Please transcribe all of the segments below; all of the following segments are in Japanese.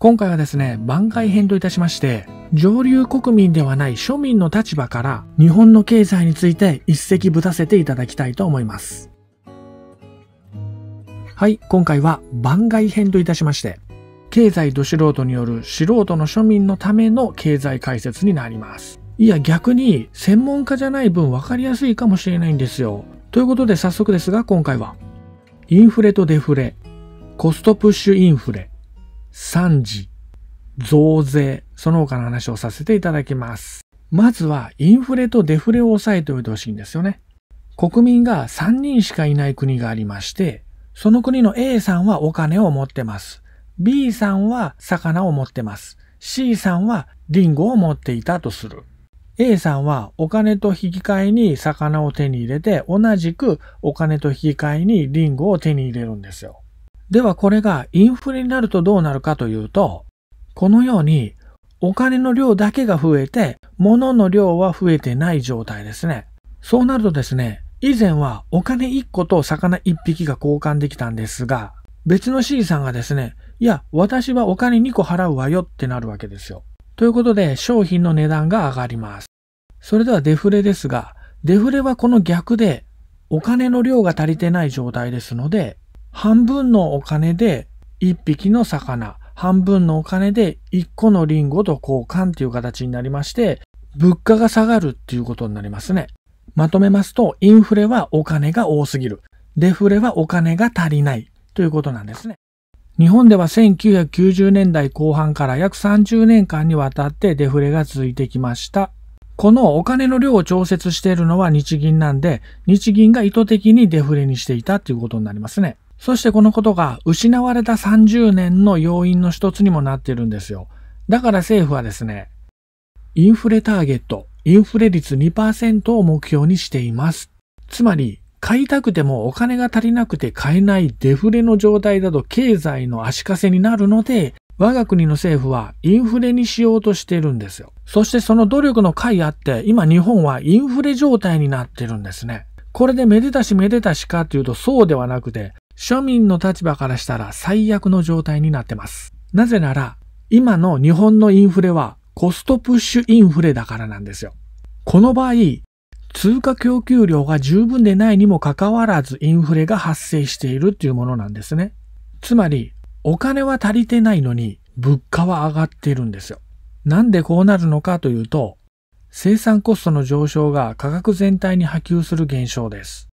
今回はですね、番外編といたしまして、上流国民ではない庶民の立場から日本の経済について一石ぶたせていただきたいと思います。はい、今回は番外編といたしまして、経済ど素人による素人の庶民のための経済解説になります。いや、逆に専門家じゃない分分かりやすいかもしれないんですよ。ということで早速ですが今回は、インフレとデフレ、コストプッシュインフレ、3時、増税、その他の話をさせていただきます。まずはインフレとデフレを抑えておいてほしいんですよね。国民が3人しかいない国がありまして、その国の A さんはお金を持ってます。B さんは魚を持ってます。C さんはリンゴを持っていたとする。A さんはお金と引き換えに魚を手に入れて、同じくお金と引き換えにリンゴを手に入れるんですよ。ではこれがインフレになるとどうなるかというと、このようにお金の量だけが増えて、物の量は増えてない状態ですね。そうなるとですね、以前はお金1個と魚1匹が交換できたんですが、別の C さんがですね、いや、私はお金2個払うわよってなるわけですよ。ということで、商品の値段が上がります。それではデフレですが、デフレはこの逆で、お金の量が足りてない状態ですので、半分のお金で1匹の魚、半分のお金で1個のリンゴと交換っていう形になりまして、物価が下がるっていうことになりますね。まとめますと、インフレはお金が多すぎる。デフレはお金が足りないということなんですね。日本では1990年代後半から約30年間にわたってデフレが続いてきました。このお金の量を調節しているのは日銀なんで、日銀が意図的にデフレにしていたということになりますね。そしてこのことが失われた30年の要因の一つにもなっているんですよ。だから政府はですね、インフレターゲット、インフレ率2%を目標にしています。つまり、買いたくてもお金が足りなくて買えないデフレの状態だと経済の足かせになるので、我が国の政府はインフレにしようとしてるんですよ。そしてその努力の甲斐あって、今日本はインフレ状態になってるんですね。これでめでたしめでたしかっていうとそうではなくて、庶民の立場からしたら最悪の状態になってます。なぜなら、今の日本のインフレはコストプッシュインフレだからなんですよ。この場合、通貨供給量が十分でないにもかかわらずインフレが発生しているっていうものなんですね。つまり、お金は足りてないのに物価は上がっているんですよ。なんでこうなるのかというと、生産コストの上昇が価格全体に波及する現象です。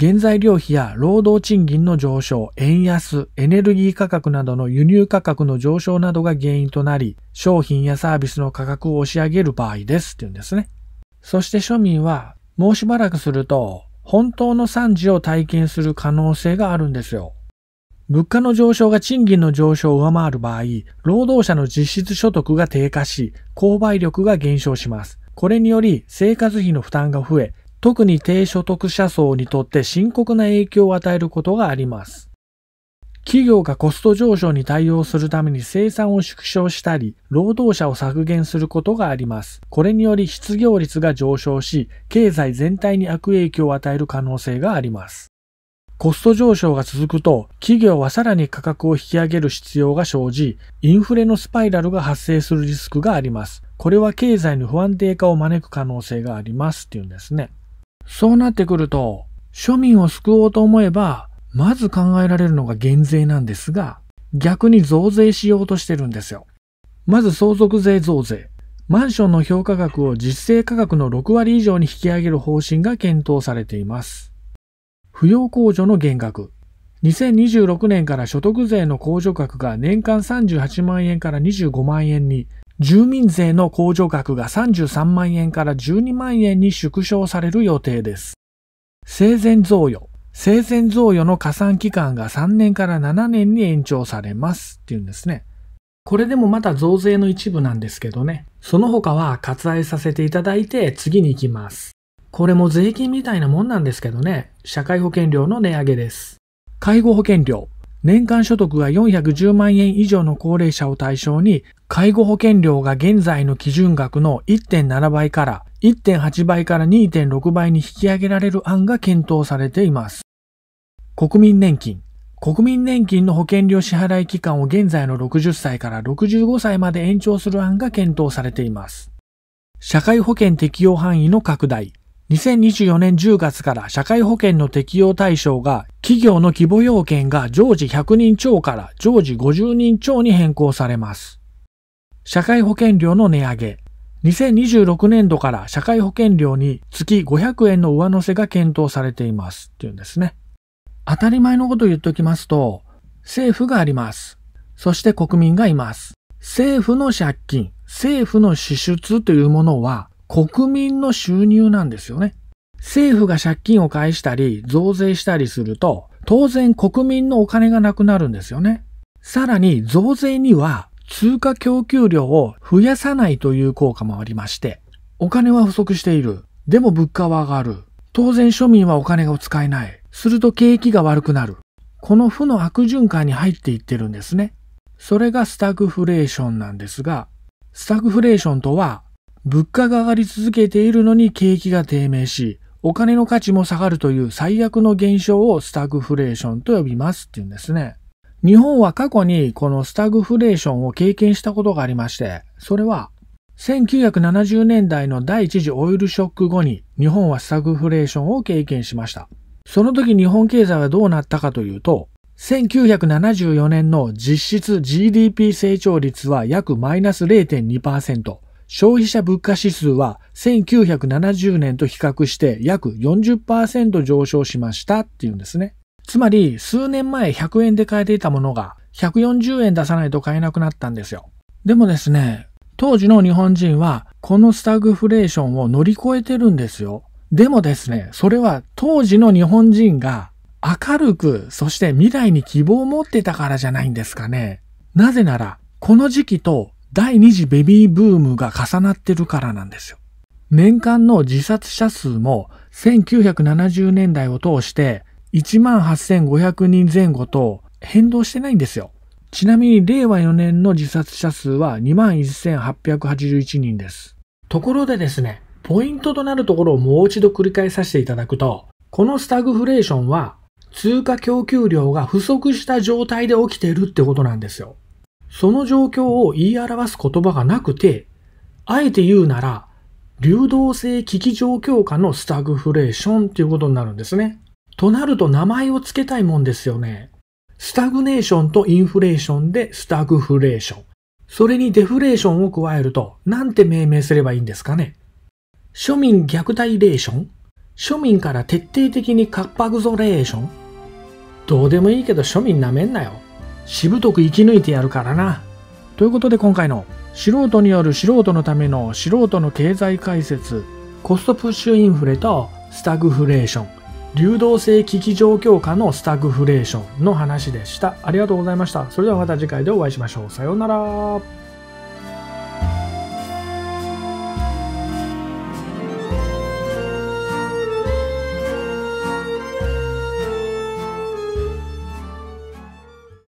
原材料費や労働賃金の上昇、円安、エネルギー価格などの輸入価格の上昇などが原因となり、商品やサービスの価格を押し上げる場合ですって言うんですね。そして庶民は、もうしばらくすると、本当の惨事を体験する可能性があるんですよ。物価の上昇が賃金の上昇を上回る場合、労働者の実質所得が低下し、購買力が減少します。これにより生活費の負担が増え、特に低所得者層にとって深刻な影響を与えることがあります。企業がコスト上昇に対応するために生産を縮小したり、労働者を削減することがあります。これにより失業率が上昇し、経済全体に悪影響を与える可能性があります。コスト上昇が続くと、企業はさらに価格を引き上げる必要が生じ、インフレのスパイラルが発生するリスクがあります。これは経済の不安定化を招く可能性がありますっていうんですね。そうなってくると、庶民を救おうと思えば、まず考えられるのが減税なんですが、逆に増税しようとしてるんですよ。まず相続税増税。マンションの評価額を実勢価格の6割以上に引き上げる方針が検討されています。扶養控除の減額。2026年から所得税の控除額が年間38万円から25万円に住民税の控除額が33万円から12万円に縮小される予定です。生前贈与。生前贈与の加算期間が3年から7年に延長されますっていうんですね。これでもまた増税の一部なんですけどね。その他は割愛させていただいて次に行きます。これも税金みたいなもんなんですけどね。社会保険料の値上げです。介護保険料。年間所得が410万円以上の高齢者を対象に、介護保険料が現在の基準額の1.7倍から1.8倍から2.6倍に引き上げられる案が検討されています。国民年金。国民年金の保険料支払い期間を現在の60歳から65歳まで延長する案が検討されています。社会保険適用範囲の拡大。2024年10月から社会保険の適用対象が企業の規模要件が常時100人超から常時50人超に変更されます。社会保険料の値上げ。2026年度から社会保険料に月500円の上乗せが検討されていますっていうんですね。当たり前のことを言っておきますと、政府があります。そして国民がいます。政府の借金、政府の支出というものは国民の収入なんですよね。政府が借金を返したり、増税したりすると、当然国民のお金がなくなるんですよね。さらに増税には通貨供給量を増やさないという効果もありまして、お金は不足している。でも物価は上がる。当然庶民はお金を使えない。すると景気が悪くなる。この負の悪循環に入っていってるんですね。それがスタグフレーションなんですが、スタグフレーションとは物価が上がり続けているのに景気が低迷し、お金の価値も下がるという最悪の現象をスタグフレーションと呼びますっていうんですね。日本は過去にこのスタグフレーションを経験したことがありまして、それは1970年代の第一次オイルショック後に日本はスタグフレーションを経験しました。その時日本経済はどうなったかというと、1974年の実質 GDP 成長率は約マイナス0.2%。消費者物価指数は1970年と比較して約40%上昇しましたっていうんですね。つまり数年前100円で買えていたものが140円出さないと買えなくなったんですよ。でもですね、当時の日本人はこのスタグフレーションを乗り越えてるんですよ。でもですね、それは当時の日本人が明るく、そして未来に希望を持ってたからじゃないんですかね。なぜなら、この時期と第二次ベビーブームが重なってるからなんですよ。年間の自殺者数も1970年代を通して18,500人前後と変動してないんですよ。ちなみに令和4年の自殺者数は21,881人です。ところでですね、ポイントとなるところをもう一度繰り返させていただくと、このスタグフレーションは通貨供給量が不足した状態で起きているってことなんですよ。その状況を言い表す言葉がなくて、あえて言うなら、流動性危機状況下のスタグフレーションっていうことになるんですね。となると名前を付けたいもんですよね。スタグネーションとインフレーションでスタグフレーション。それにデフレーションを加えると、なんて命名すればいいんですかね。庶民虐待レーション庶民から徹底的にカッパグゾレーションどうでもいいけど庶民なめんなよ。しぶとく生き抜いてやるからな。ということで今回の素人による素人のための素人の経済解説、コストプッシュインフレとスタグフレーション、流動性危機状況下のスタグフレーションの話でした。ありがとうございました。それではまた次回でお会いしましょう。さようなら。